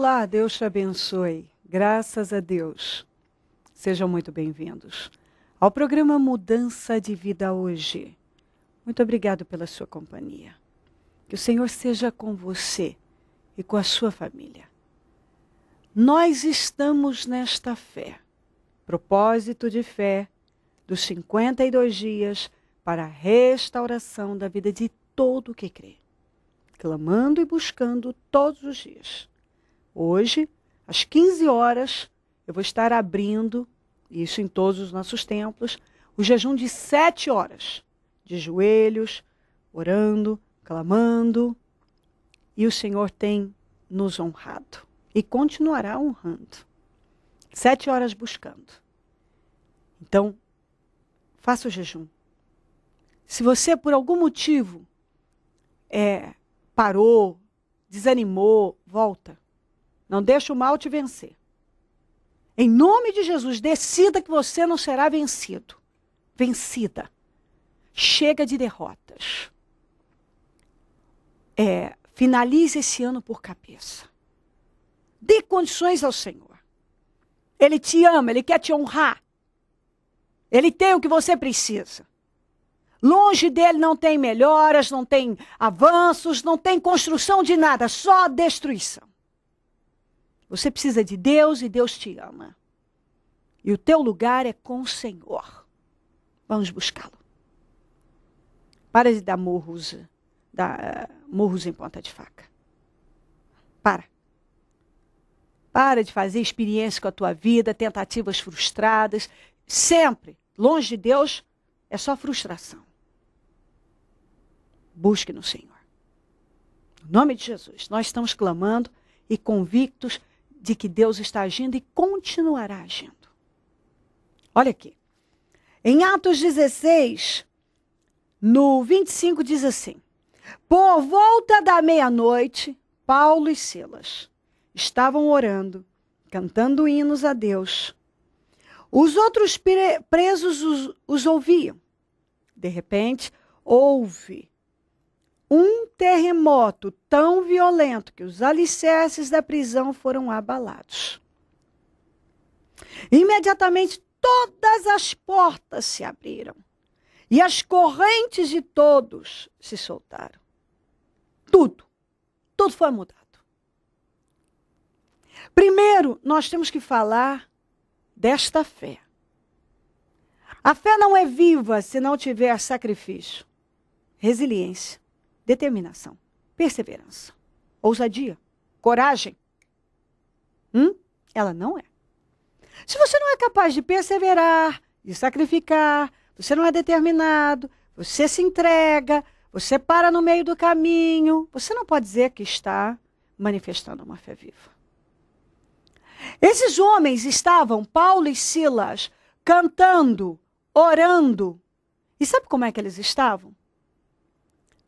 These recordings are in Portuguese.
Olá, Deus te abençoe. Graças a Deus. Sejam muito bem-vindos ao programa Mudança de Vida hoje. Muito obrigado pela sua companhia. Que o Senhor seja com você e com a sua família. Nós estamos nesta fé. Propósito de fé dos 52 dias para a restauração da vida de todo o que crê, clamando e buscando todos os dias Hoje, às 15 horas, eu vou estar abrindo, isso em todos os nossos templos, o jejum de sete horas, de joelhos, orando, clamando. E o Senhor tem nos honrado e continuará honrando. Sete horas buscando. Então, faça o jejum. Se você, por algum motivo, é, parou, desanimou, volta. Não deixe o mal te vencer. Em nome de Jesus, decida que você não será vencido. Vencida. Chega de derrotas. É, finalize esse ano por cabeça. Dê condições ao Senhor. Ele te ama, ele quer te honrar. Ele tem o que você precisa. Longe dele não tem melhoras, não tem avanços, não tem construção de nada, só destruição. Você precisa de Deus e Deus te ama. E o teu lugar é com o Senhor. Vamos buscá-lo. Para de dar morros, dar eh, morros em ponta de faca. Para. Para de fazer experiência com a tua vida, tentativas frustradas. Sempre, longe de Deus, é só frustração. Busque no Senhor. Em nome de Jesus, nós estamos clamando e convictos de que Deus está agindo e continuará agindo. Olha aqui. Em Atos 16, no 25, diz assim: Por volta da meia-noite, Paulo e Silas estavam orando, cantando hinos a Deus. Os outros presos os, os ouviam. De repente, houve terremoto tão violento que os alicerces da prisão foram abalados. Imediatamente todas as portas se abriram e as correntes de todos se soltaram. Tudo, tudo foi mudado. Primeiro, nós temos que falar desta fé. A fé não é viva se não tiver sacrifício, resiliência determinação, perseverança, ousadia, coragem. Hum? Ela não é. Se você não é capaz de perseverar, de sacrificar, você não é determinado, você se entrega, você para no meio do caminho, você não pode dizer que está manifestando uma fé viva. Esses homens estavam, Paulo e Silas, cantando, orando. E sabe como é que eles estavam?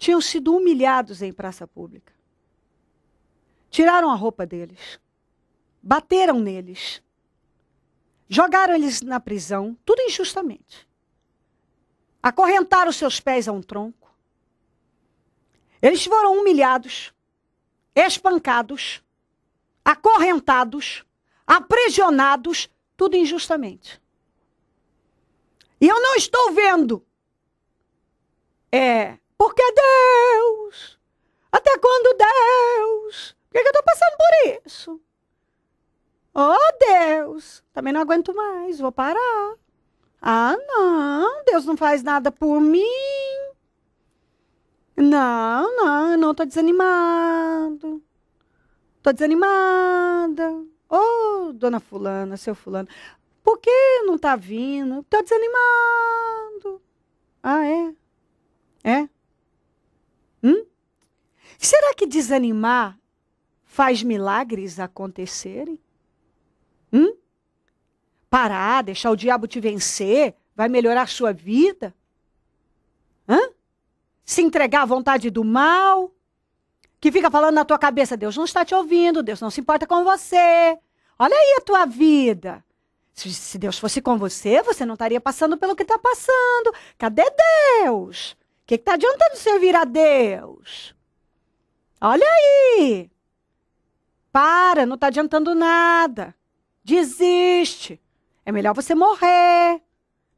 tinham sido humilhados em praça pública. Tiraram a roupa deles, bateram neles, jogaram eles na prisão, tudo injustamente. Acorrentaram seus pés a um tronco. Eles foram humilhados, espancados, acorrentados, aprisionados, tudo injustamente. E eu não estou vendo é, porque é Deus? Até quando Deus? Por que, é que eu estou passando por isso? Oh, Deus, também não aguento mais, vou parar. Ah, não, Deus não faz nada por mim. Não, não, não estou desanimado. Estou desanimada. Oh, dona fulana, seu fulano, por que não está vindo? Estou desanimado. Ah, é? É? Hum? Será que desanimar faz milagres acontecerem? Hum? Parar, deixar o diabo te vencer, vai melhorar a sua vida? Hã? Se entregar à vontade do mal? Que fica falando na tua cabeça, Deus não está te ouvindo, Deus não se importa com você. Olha aí a tua vida. Se, se Deus fosse com você, você não estaria passando pelo que está passando. Cadê Deus? que está adiantando servir a Deus? Olha aí! Para, não está adiantando nada. Desiste. É melhor você morrer.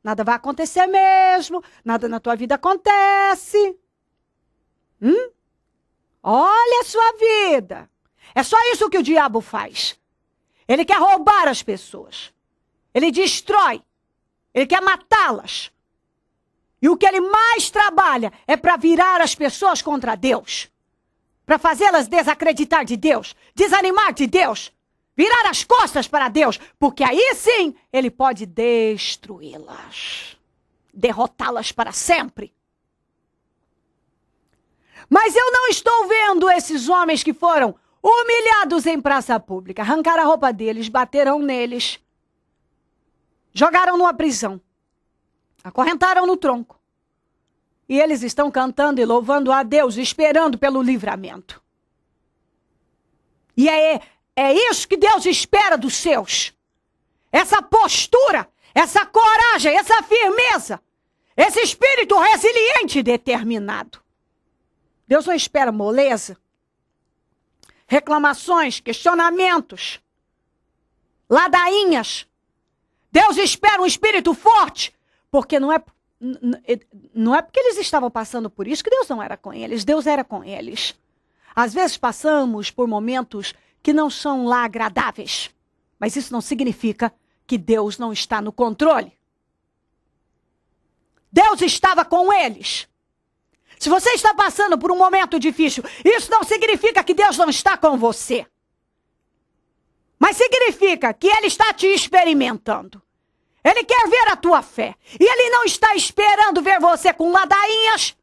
Nada vai acontecer mesmo. Nada na tua vida acontece. Hum? Olha a sua vida. É só isso que o diabo faz. Ele quer roubar as pessoas. Ele destrói. Ele quer matá-las. E o que ele mais trabalha é para virar as pessoas contra Deus, para fazê-las desacreditar de Deus, desanimar de Deus, virar as costas para Deus, porque aí sim ele pode destruí-las, derrotá-las para sempre. Mas eu não estou vendo esses homens que foram humilhados em praça pública, arrancaram a roupa deles, bateram neles, jogaram numa prisão. Acorrentaram no tronco. E eles estão cantando e louvando a Deus, esperando pelo livramento. E é, é isso que Deus espera dos seus. Essa postura, essa coragem, essa firmeza, esse espírito resiliente e determinado. Deus não espera moleza, reclamações, questionamentos, ladainhas. Deus espera um espírito forte, porque não é, não é porque eles estavam passando por isso que Deus não era com eles, Deus era com eles. Às vezes passamos por momentos que não são lá agradáveis, mas isso não significa que Deus não está no controle. Deus estava com eles. Se você está passando por um momento difícil, isso não significa que Deus não está com você. Mas significa que Ele está te experimentando. Ele quer ver a tua fé. E ele não está esperando ver você com ladainhas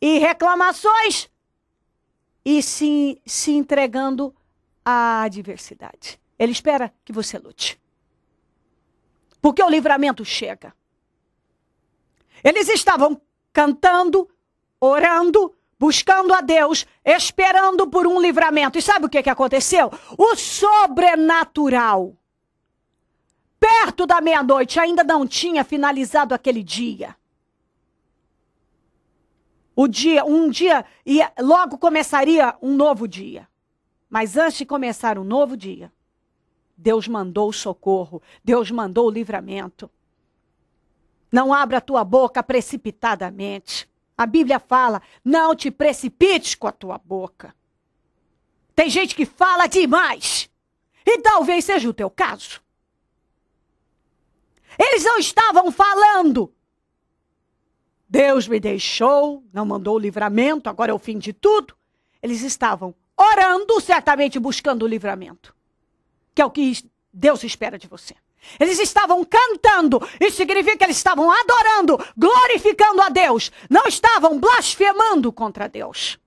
e reclamações e se, se entregando à adversidade. Ele espera que você lute. Porque o livramento chega. Eles estavam cantando, orando, buscando a Deus, esperando por um livramento. E sabe o que, que aconteceu? O sobrenatural perto da meia-noite, ainda não tinha finalizado aquele dia. O dia, um dia, e logo começaria um novo dia. Mas antes de começar um novo dia, Deus mandou o socorro, Deus mandou o livramento. Não abra a tua boca precipitadamente. A Bíblia fala: não te precipites com a tua boca. Tem gente que fala demais. E talvez seja o teu caso. Eles não estavam falando. Deus me deixou, não mandou o livramento, agora é o fim de tudo. Eles estavam orando, certamente buscando o livramento, que é o que Deus espera de você. Eles estavam cantando, isso significa que eles estavam adorando, glorificando a Deus, não estavam blasfemando contra Deus.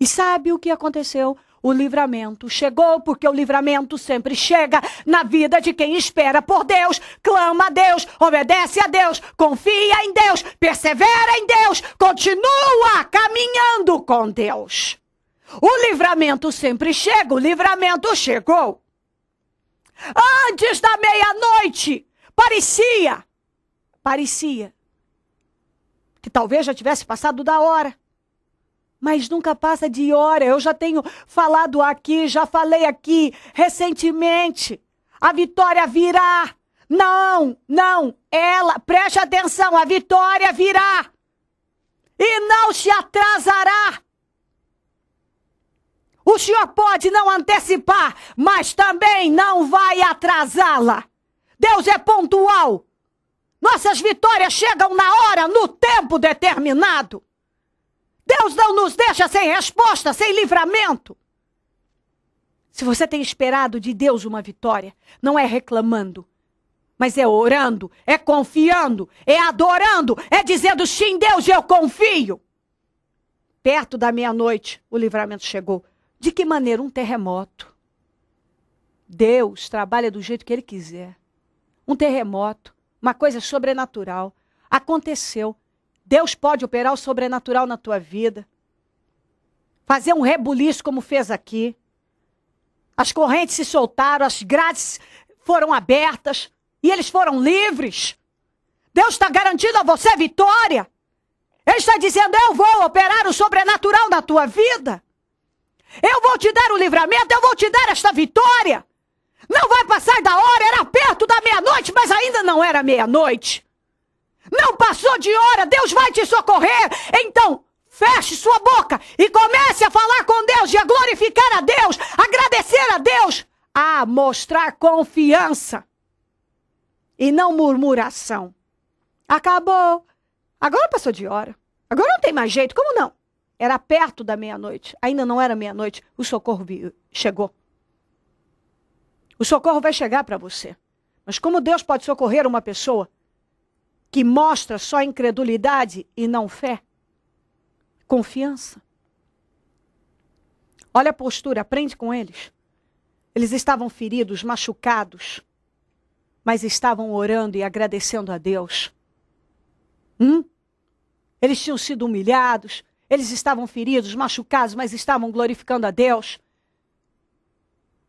E sabe o que aconteceu? o livramento chegou, porque o livramento sempre chega na vida de quem espera por Deus, clama a Deus, obedece a Deus, confia em Deus, persevera em Deus, continua caminhando com Deus. O livramento sempre chega, o livramento chegou. Antes da meia-noite, parecia, parecia que talvez já tivesse passado da hora mas nunca passa de hora. Eu já tenho falado aqui, já falei aqui recentemente. A vitória virá. Não, não, ela, preste atenção, a vitória virá. E não se atrasará. O senhor pode não antecipar, mas também não vai atrasá-la. Deus é pontual. Nossas vitórias chegam na hora, no tempo determinado. Deus não nos deixa sem resposta, sem livramento. Se você tem esperado de Deus uma vitória, não é reclamando, mas é orando, é confiando, é adorando, é dizendo: sim, Deus, eu confio. Perto da meia-noite, o livramento chegou. De que maneira? Um terremoto. Deus trabalha do jeito que Ele quiser. Um terremoto, uma coisa sobrenatural. Aconteceu. Deus pode operar o sobrenatural na tua vida. Fazer um rebuliço como fez aqui. As correntes se soltaram, as grades foram abertas e eles foram livres. Deus está garantindo a você vitória. Ele está dizendo: Eu vou operar o sobrenatural na tua vida. Eu vou te dar o livramento, eu vou te dar esta vitória. Não vai passar da hora, era perto da meia-noite, mas ainda não era meia-noite. Não passou de hora, Deus vai te socorrer. Então, feche sua boca e comece a falar com Deus e a glorificar a Deus, agradecer a Deus, a mostrar confiança e não murmuração. Acabou. Agora passou de hora. Agora não tem mais jeito. Como não? Era perto da meia-noite. Ainda não era meia-noite. O socorro chegou. O socorro vai chegar para você. Mas como Deus pode socorrer uma pessoa que mostra só incredulidade e não fé? Confiança. Olha a postura, aprende com eles. Eles estavam feridos, machucados, mas estavam orando e agradecendo a Deus. Hum? Eles tinham sido humilhados, eles estavam feridos, machucados, mas estavam glorificando a Deus.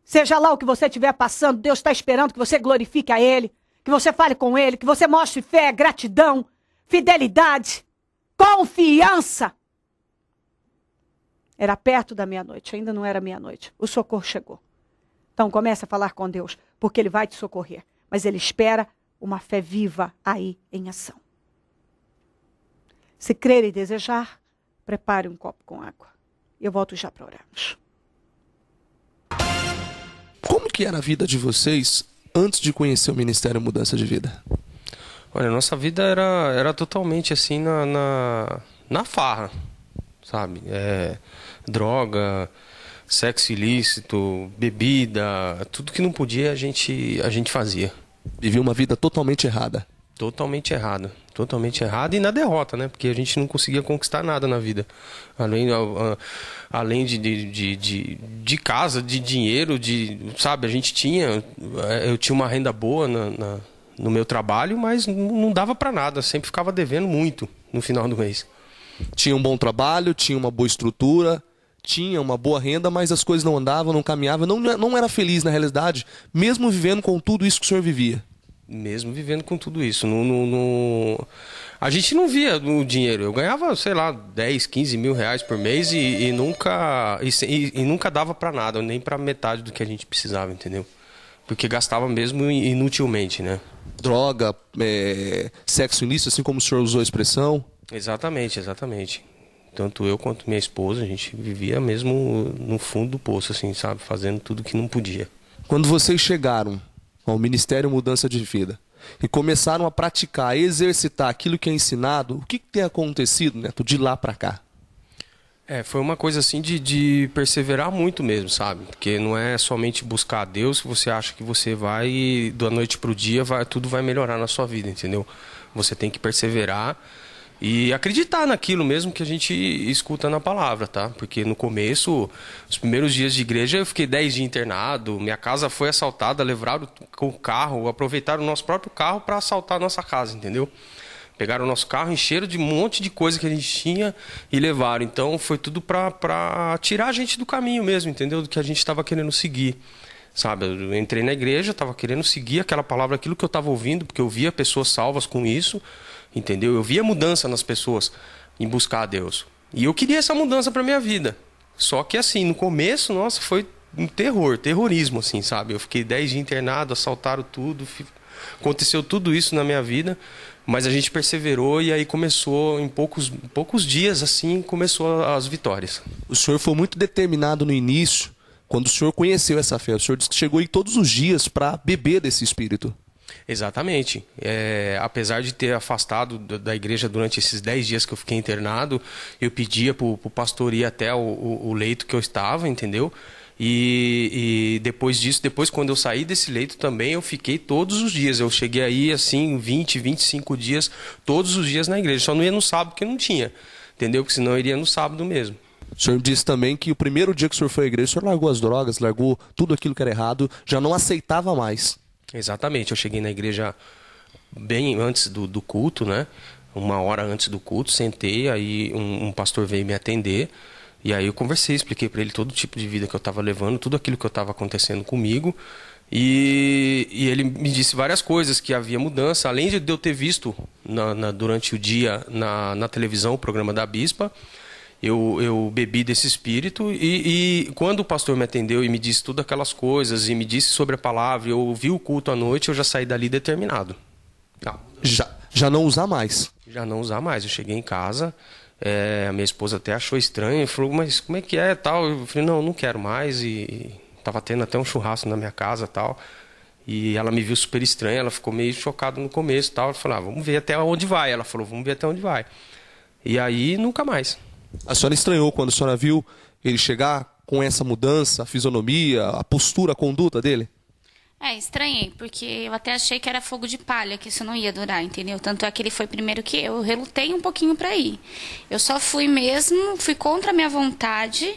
Seja lá o que você estiver passando, Deus está esperando que você glorifique a Ele que você fale com ele, que você mostre fé, gratidão, fidelidade, confiança. Era perto da meia-noite, ainda não era meia-noite. O socorro chegou. Então comece a falar com Deus, porque ele vai te socorrer, mas ele espera uma fé viva aí em ação. Se crer e desejar, prepare um copo com água. Eu volto já para orarmos. Como que era a vida de vocês antes de conhecer o Ministério Mudança de Vida? Olha, nossa vida era, era totalmente assim na, na, na farra, sabe? É, droga, sexo ilícito, bebida, tudo que não podia a gente, a gente fazia. Vivia uma vida totalmente errada. Totalmente errado. Totalmente errado e na derrota, né? Porque a gente não conseguia conquistar nada na vida. Além, a, a, ah, além de, de, de, de, casa, de dinheiro, de. Sabe, a gente tinha. Eh, eu tinha uma renda boa na, na no meu trabalho, mas não dava para nada. Sempre ficava devendo muito no final do mês. Tinha um bom trabalho, tinha uma boa estrutura, tinha uma boa renda, mas as coisas não andavam, não caminhavam, não, não era feliz na realidade, mesmo vivendo com tudo isso que o senhor vivia. Mesmo vivendo com tudo isso. No, no, no... A gente não via o dinheiro. Eu ganhava, sei lá, 10, 15 mil reais por mês e, e nunca e, e, nunca dava para nada, nem para metade do que a gente precisava, entendeu? Porque gastava mesmo inutilmente, né? Droga, é... sexo ilícito, assim como o senhor usou a expressão? Exatamente, exatamente. Tanto eu quanto minha esposa, a gente vivia mesmo no fundo do poço, assim, sabe? Fazendo tudo que não podia. Quando vocês chegaram, ao Ministério Mudança de Vida, e começaram a praticar, a exercitar aquilo que é ensinado, o que, que tem acontecido, Neto, de lá para cá? É, foi uma coisa assim de, de, perseverar muito mesmo, sabe? Porque não é somente buscar a Deus que você acha que você vai da noite para o dia vai, tudo vai melhorar na sua vida, entendeu? Você tem que perseverar e acreditar naquilo mesmo que a gente escuta na palavra, tá? Porque no começo, os primeiros dias de igreja, eu fiquei 10 dias internado, minha casa foi assaltada, levaram o carro, aproveitaram o nosso próprio carro para assaltar a nossa casa, entendeu? Pegaram o nosso carro, encheram de um monte de coisa que a gente tinha e levaram. Então foi tudo para tirar a gente do caminho mesmo, entendeu? Do que a gente estava querendo seguir sabe? Eu entrei na igreja, estava querendo seguir aquela palavra, aquilo que eu estava ouvindo, porque eu via pessoas salvas com isso, entendeu? Eu via mudança nas pessoas em buscar a Deus. E eu queria essa mudança para minha vida. Só que assim, no começo, nossa, foi um terror, terrorismo, assim, sabe? Eu fiquei 10 dias internado, assaltaram tudo, aconteceu tudo isso na minha vida, mas a gente perseverou e aí começou, em poucos, poucos dias, assim, começou as vitórias. O senhor foi muito determinado no início, quando o senhor conheceu essa fé. O senhor disse que chegou aí todos os dias para beber desse espírito. Exatamente. É, apesar de ter afastado da igreja durante esses 10 dias que eu fiquei internado, eu pedia para o pastor ir até o, o, o leito que eu estava, entendeu? E, e, depois disso, depois quando eu saí desse leito também, eu fiquei todos os dias. Eu cheguei aí assim 20, 25 dias, todos os dias na igreja. Só não ia no sábado porque não tinha, entendeu? Porque senão eu iria no sábado mesmo. O senhor disse também que o primeiro dia que o senhor foi à igreja, o senhor largou as drogas, largou tudo aquilo que era errado, já não aceitava mais. Exatamente. Eu cheguei na igreja bem antes do, do culto, né? Uma hora antes do culto, sentei, aí um, um pastor veio me atender. E aí eu conversei, expliquei para ele todo o tipo de vida que eu estava levando, tudo aquilo que eu estava acontecendo comigo. E, e, ele me disse várias coisas, que havia mudança, além de eu ter visto na, na, durante o dia na, na televisão o programa da Bispa, eu, eu bebi desse espírito e, e, quando o pastor me atendeu e me disse todas aquelas coisas e me disse sobre a palavra, eu ouvi o culto à noite, eu já saí dali determinado. Não. Já, já não usar mais? Já não usar mais. Eu cheguei em casa, é, a minha esposa até achou estranho, falou, mas como é que é tal? Eu falei, não, não quero mais. E estava tendo até um churrasco na minha casa tal. E ela me viu super estranha, ela ficou meio chocada no começo tal. Eu falou, ah, vamos ver até onde vai. Ela falou, vamos ver até onde vai. E aí nunca mais. A senhora estranhou quando a senhora viu ele chegar com essa mudança, a fisionomia, a postura, a conduta dele? É, estranhei, porque eu até achei que era fogo de palha, que isso não ia durar, entendeu? Tanto é que ele foi primeiro que eu, eu relutei um pouquinho para ir. Eu só fui mesmo, fui contra a minha vontade.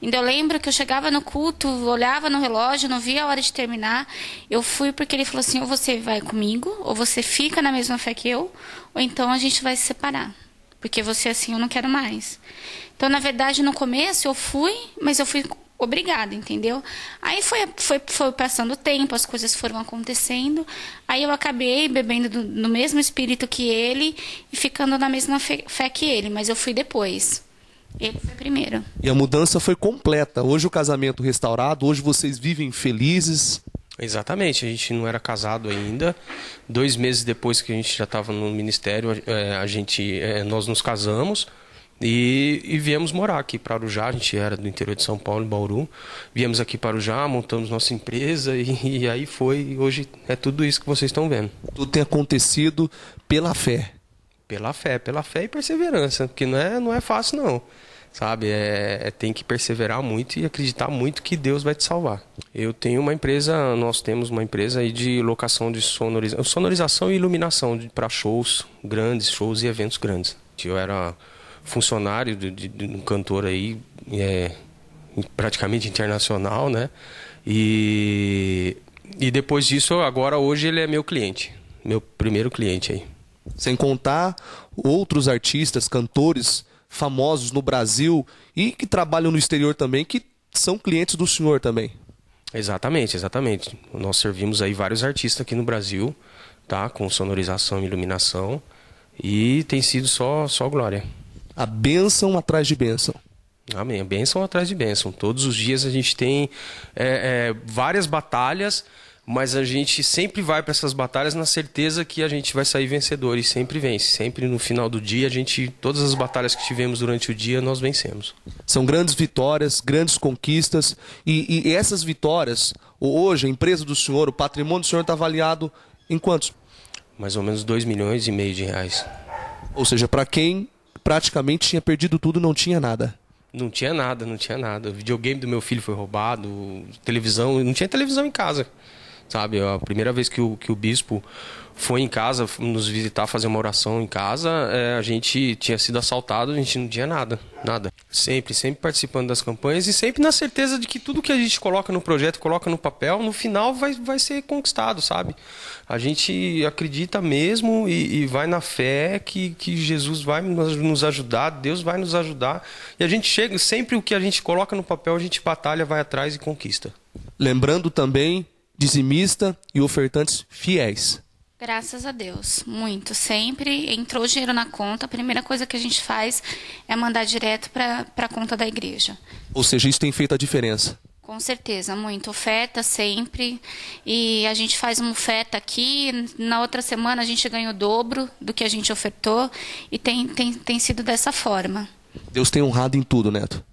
Ainda eu lembro que eu chegava no culto, olhava no relógio, não via a hora de terminar. Eu fui porque ele falou assim: ou você vai comigo, ou você fica na mesma fé que eu, ou então a gente vai se separar porque você é assim eu não quero mais. Então, na verdade, no começo eu fui, mas eu fui obrigada, entendeu? Aí foi, foi, foi passando o tempo, as coisas foram acontecendo. Aí eu acabei bebendo do, no mesmo espírito que ele e ficando na mesma fé, fé que ele, mas eu fui depois. Ele foi primeiro. E a mudança foi completa. Hoje o casamento restaurado, hoje vocês vivem felizes. Exatamente, a gente não era casado ainda. Dois meses depois que a gente já estava no ministério, a é, gente, é, nós nos casamos e, e viemos morar aqui para Arujá. A gente era do interior de São Paulo, em Bauru. Viemos aqui para Arujá, montamos nossa empresa e, e aí foi. Hoje é tudo isso que vocês estão vendo. Tudo tem acontecido pela fé. Pela fé, pela fé e perseverança, porque não é, não é fácil não sabe? É, é, tem que perseverar muito e acreditar muito que Deus vai te salvar. Eu tenho uma empresa, nós temos uma empresa aí de locação de sonorização, sonorização e iluminação para shows grandes, shows e eventos grandes. Eu era funcionário de, de, de um cantor aí é, praticamente internacional, né? E, e depois disso, agora hoje ele é meu cliente, meu primeiro cliente aí. Sem contar outros artistas, cantores famosos no Brasil e que trabalham no exterior também, que são clientes do senhor também. Exatamente, exatamente. Nós servimos aí vários artistas aqui no Brasil, tá? Com sonorização e iluminação. E tem sido só, só glória. A bênção atrás de bênção. Amém. A bênção atrás de bênção. Todos os dias a gente tem é, é, várias batalhas mas a gente sempre vai para essas batalhas na certeza que a gente vai sair vencedor e sempre vence. Sempre no final do dia, a gente todas as batalhas que tivemos durante o dia, nós vencemos. São grandes vitórias, grandes conquistas e, e essas vitórias, hoje a empresa do senhor, o patrimônio do senhor está avaliado em quantos? Mais ou menos 2 milhões e meio de reais. Ou seja, para quem praticamente tinha perdido tudo, não tinha nada. Não tinha nada, não tinha nada. O videogame do meu filho foi roubado, televisão, não tinha televisão em casa sabe? A primeira vez que o, que o bispo foi em casa nos visitar, fazer uma oração em casa, é, a gente tinha sido assaltado, a gente não tinha nada, nada. Sempre, sempre participando das campanhas e sempre na certeza de que tudo que a gente coloca no projeto, coloca no papel, no final vai, vai ser conquistado, sabe? A gente acredita mesmo e, e vai na fé que, que Jesus vai nos ajudar, Deus vai nos ajudar. E a gente chega, sempre o que a gente coloca no papel, a gente batalha, vai atrás e conquista. Lembrando também dizimista e ofertantes fiéis. Graças a Deus, muito. Sempre entrou dinheiro na conta, a primeira coisa que a gente faz é mandar direto para a conta da igreja. Ou seja, isso tem feito a diferença. Com certeza, muito. Oferta sempre. E a gente faz uma oferta aqui. Na outra semana a gente ganha o dobro do que a gente ofertou. E tem, tem, tem sido dessa forma. Deus tem honrado em tudo, Neto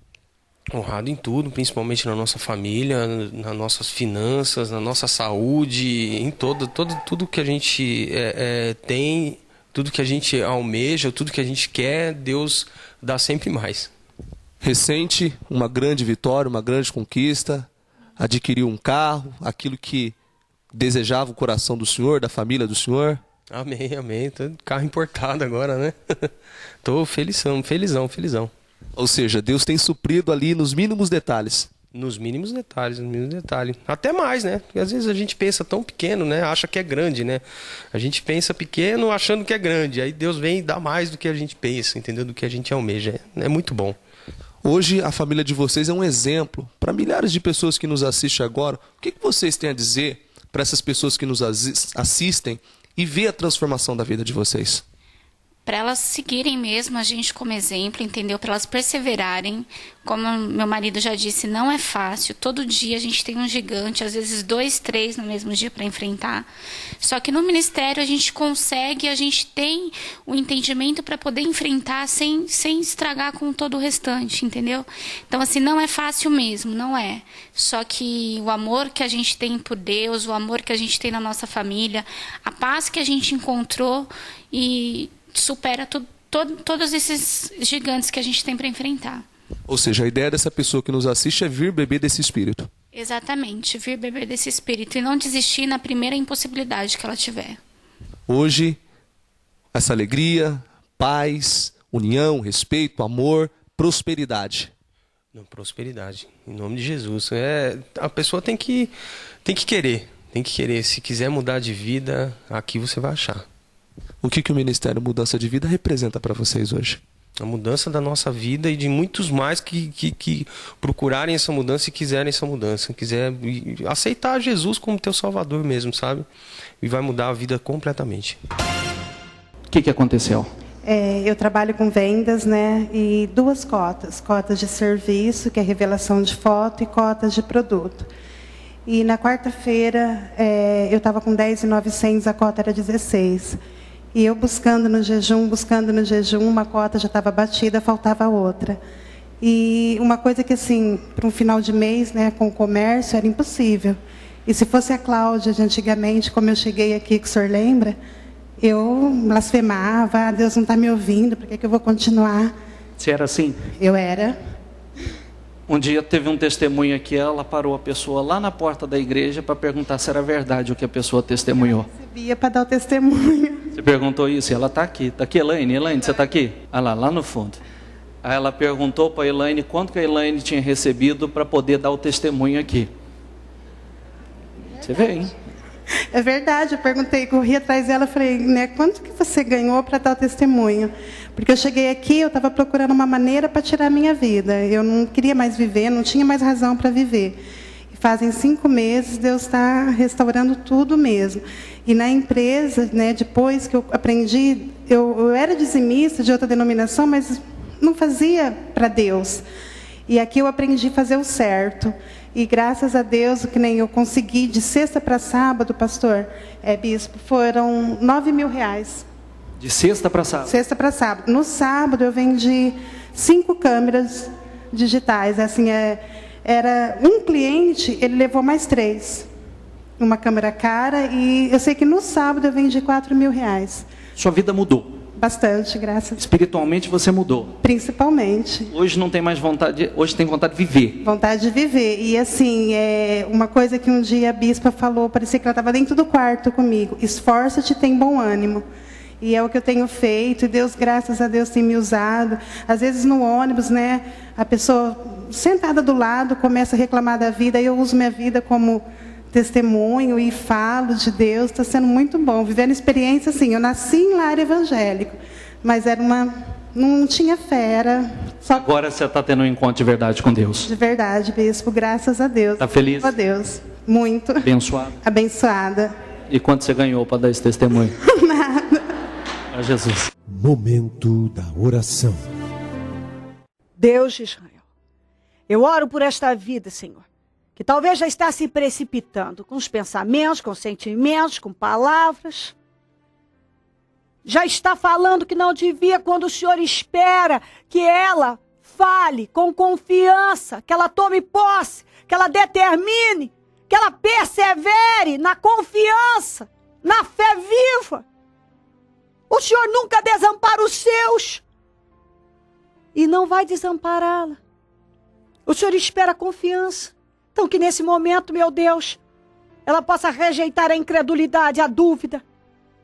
honrado em tudo, principalmente na nossa família, nas nossas finanças, na nossa saúde, em todo, todo tudo que a gente é, é, tem, tudo que a gente almeja, tudo que a gente quer, Deus dá sempre mais. Recente, uma grande vitória, uma grande conquista, adquiriu um carro, aquilo que desejava o coração do senhor, da família do senhor. Amém, amém. carro importado agora, né? Tô felizão, felizão, felizão. Ou seja, Deus tem suprido ali nos mínimos detalhes. Nos mínimos detalhes, nos mínimos detalhes. Até mais, né? Porque às vezes a gente pensa tão pequeno, né? Acha que é grande, né? A gente pensa pequeno achando que é grande. Aí Deus vem e dá mais do que a gente pensa, entendeu? Do que a gente almeja. É, é muito bom. Hoje a família de vocês é um exemplo para milhares de pessoas que nos assistem agora. O que, que vocês têm a dizer para essas pessoas que nos assistem e ver a transformação da vida de vocês? para elas seguirem mesmo a gente como exemplo, entendeu? Para elas perseverarem. Como meu marido já disse, não é fácil. Todo dia a gente tem um gigante, às vezes dois, três no mesmo dia para enfrentar. Só que no ministério a gente consegue, a gente tem o entendimento para poder enfrentar sem, sem estragar com todo o restante, entendeu? Então, assim, não é fácil mesmo, não é. Só que o amor que a gente tem por Deus, o amor que a gente tem na nossa família, a paz que a gente encontrou e supera to, to, todos esses gigantes que a gente tem para enfrentar. Ou seja, a ideia dessa pessoa que nos assiste é vir beber desse espírito. Exatamente, vir beber desse espírito e não desistir na primeira impossibilidade que ela tiver. Hoje, essa alegria, paz, união, respeito, amor, prosperidade. Não, prosperidade, em nome de Jesus. É, a pessoa tem que, tem que querer, tem que querer. Se quiser mudar de vida, aqui você vai achar. O que, que o Ministério Mudança de Vida representa para vocês hoje? A mudança da nossa vida e de muitos mais que, que, que procurarem essa mudança e quiserem essa mudança. Quiser aceitar Jesus como teu salvador mesmo, sabe? E vai mudar a vida completamente. O que, que aconteceu? É, eu trabalho com vendas, né? E duas cotas: cotas de serviço, que é revelação de foto, e cotas de produto. E na quarta-feira é, eu estava com 10.900, a cota era 16. E eu buscando no jejum, buscando no jejum, uma cota já estava batida, faltava outra. E uma coisa que, assim, para um final de mês, né, com o comércio, era impossível. E se fosse a Cláudia de antigamente, como eu cheguei aqui, que o senhor lembra, eu blasfemava, ah, Deus não está me ouvindo, por que, que eu vou continuar? Você era assim? Eu era. Um dia teve um testemunho aqui, ela parou a pessoa lá na porta da igreja para perguntar se era verdade o que a pessoa testemunhou. Eu recebia para dar o testemunho. Você perguntou isso, e ela está aqui. Está aqui, Elaine? Elaine, você está aqui? Ah lá, lá no fundo. Aí ela perguntou para a Elaine quanto que a Elaine tinha recebido para poder dar o testemunho aqui. Você vê, hein? É verdade, eu perguntei, corri atrás dela, falei, né, quanto que você ganhou para dar o testemunho? Porque eu cheguei aqui, eu estava procurando uma maneira para tirar a minha vida. Eu não queria mais viver, não tinha mais razão para viver fazem cinco meses, Deus está restaurando tudo mesmo. E na empresa, né, depois que eu aprendi, eu, eu era dizimista de outra denominação, mas não fazia para Deus. E aqui eu aprendi a fazer o certo. E graças a Deus, que nem eu consegui de sexta para sábado, pastor, é, bispo, foram nove mil reais. De sexta para sábado? Sexta para sábado. No sábado eu vendi cinco câmeras digitais, assim, é, era um cliente, ele levou mais três. Uma câmera cara e eu sei que no sábado eu vendi quatro mil reais. Sua vida mudou? Bastante, graças. Espiritualmente você mudou? Principalmente. Hoje não tem mais vontade, hoje tem vontade de viver. Vontade de viver. E assim, é uma coisa que um dia a bispa falou, parecia que ela estava dentro do quarto comigo. Esforça-te, tem bom ânimo. E é o que eu tenho feito, e Deus, graças a Deus, tem me usado. Às vezes no ônibus, né, a pessoa sentada do lado, começa a reclamar da vida, aí eu uso minha vida como testemunho e falo de Deus, está sendo muito bom. Vivendo experiência assim, eu nasci em lar evangélico, mas era uma. não tinha fera. Só... Agora você está tendo um encontro de verdade com Deus. De verdade, bispo, graças a Deus. Está feliz? a Deus. Muito. Abençoada. Abençoada. E quanto você ganhou para dar esse testemunho? Nada. A Jesus. Momento da oração. Deus de Israel eu oro por esta vida, Senhor, que talvez já está se precipitando com os pensamentos, com os sentimentos, com palavras. Já está falando que não devia quando o Senhor espera que ela fale com confiança, que ela tome posse, que ela determine, que ela persevere na confiança, na fé viva. O Senhor nunca desampara os seus e não vai desampará-la. O Senhor espera confiança. Então, que nesse momento, meu Deus, ela possa rejeitar a incredulidade, a dúvida,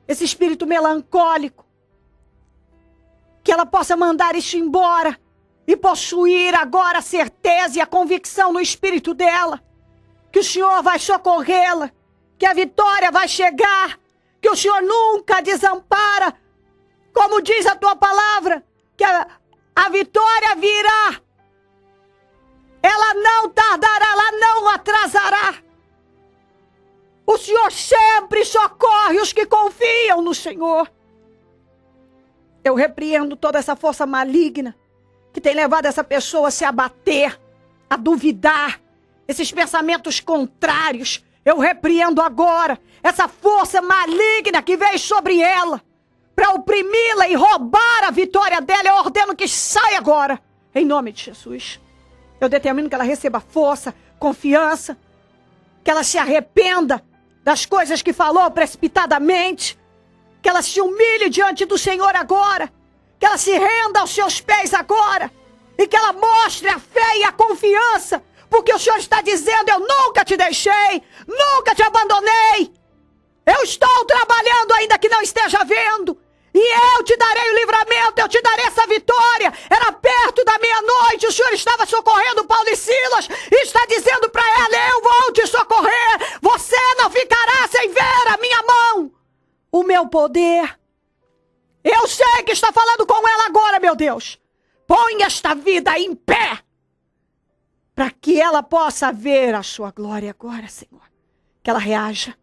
esse espírito melancólico. Que ela possa mandar isso embora e possuir agora a certeza e a convicção no espírito dela que o Senhor vai socorrê-la, que a vitória vai chegar, que o Senhor nunca desampara. Como diz a tua palavra, que a, a vitória virá ela não tardará, ela não atrasará. O Senhor sempre socorre os que confiam no Senhor. Eu repreendo toda essa força maligna que tem levado essa pessoa a se abater, a duvidar, esses pensamentos contrários. Eu repreendo agora essa força maligna que veio sobre ela para oprimi-la e roubar a vitória dela. Eu ordeno que saia agora, em nome de Jesus. Eu determino que ela receba força, confiança, que ela se arrependa das coisas que falou precipitadamente, que ela se humilhe diante do Senhor agora, que ela se renda aos seus pés agora e que ela mostre a fé e a confiança, porque o Senhor está dizendo: Eu nunca te deixei, nunca te abandonei. Eu estou trabalhando ainda que não esteja vendo e eu te darei o livramento, eu te darei essa vitória. Era perto da meia-noite, o Senhor estava socorrendo Paulo e Silas, e está dizendo para ela: Eu vou te socorrer, você não ficará sem ver a minha mão, o meu poder. Eu sei que está falando com ela agora, meu Deus. Põe esta vida em pé para que ela possa ver a sua glória agora, Senhor. Que ela reaja,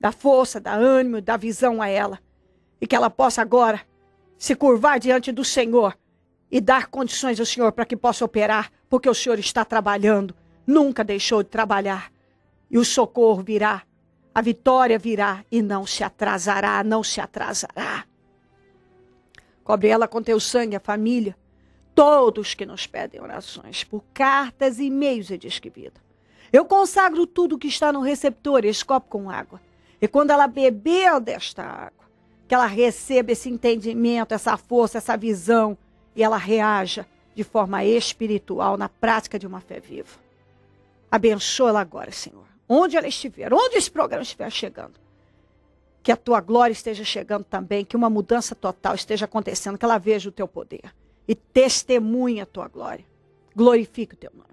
dá força, dá ânimo, dá visão a ela e que ela possa agora se curvar diante do Senhor e dar condições ao Senhor para que possa operar, porque o Senhor está trabalhando, nunca deixou de trabalhar. E o socorro virá, a vitória virá e não se atrasará, não se atrasará. Cobre ela com teu sangue, a família, todos que nos pedem orações por cartas, e-mails e diz Eu consagro tudo que está no receptor, esse copo com água. E quando ela beber desta água, que ela receba esse entendimento, essa força, essa visão e ela reaja de forma espiritual na prática de uma fé viva. Abençoa ela agora, Senhor. Onde ela estiver, onde esse programa estiver chegando, que a tua glória esteja chegando também, que uma mudança total esteja acontecendo, que ela veja o teu poder e testemunhe a tua glória. Glorifique o teu nome.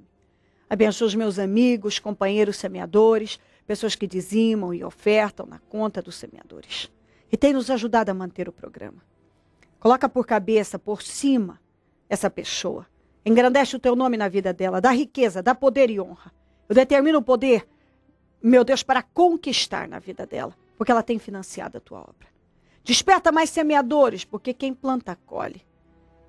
Abençoa os meus amigos, companheiros semeadores, pessoas que dizimam e ofertam na conta dos semeadores e tem nos ajudado a manter o programa. Coloca por cabeça, por cima, essa pessoa. Engrandece o teu nome na vida dela, dá riqueza, dá poder e honra. Eu determino o poder, meu Deus, para conquistar na vida dela, porque ela tem financiado a tua obra. Desperta mais semeadores, porque quem planta, colhe.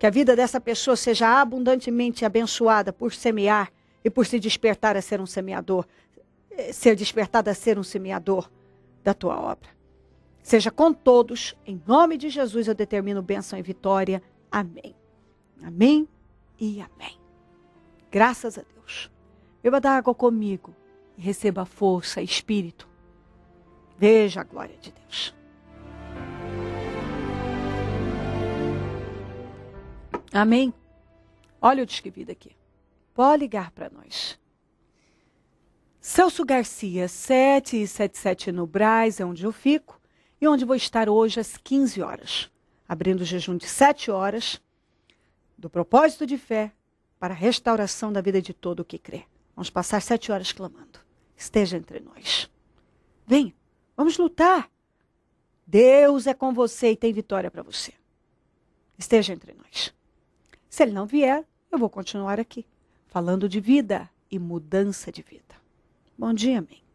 Que a vida dessa pessoa seja abundantemente abençoada por semear e por se despertar a ser um semeador, eh, ser despertada a ser um semeador da tua obra. Seja com todos, em nome de Jesus eu determino bênção e vitória. Amém. Amém e amém. Graças a Deus. Beba da água comigo e receba força e espírito. Veja a glória de Deus. Amém. Olha o Disque aqui. Pode ligar para nós. Celso Garcia, 777 no Braz, é onde eu fico e onde vou estar hoje às 15 horas, abrindo o jejum de 7 horas do propósito de fé para a restauração da vida de todo o que crê. Vamos passar sete horas clamando. Esteja entre nós. Vem, vamos lutar. Deus é com você e tem vitória para você. Esteja entre nós. Se ele não vier, eu vou continuar aqui, falando de vida e mudança de vida. Bom dia, amém.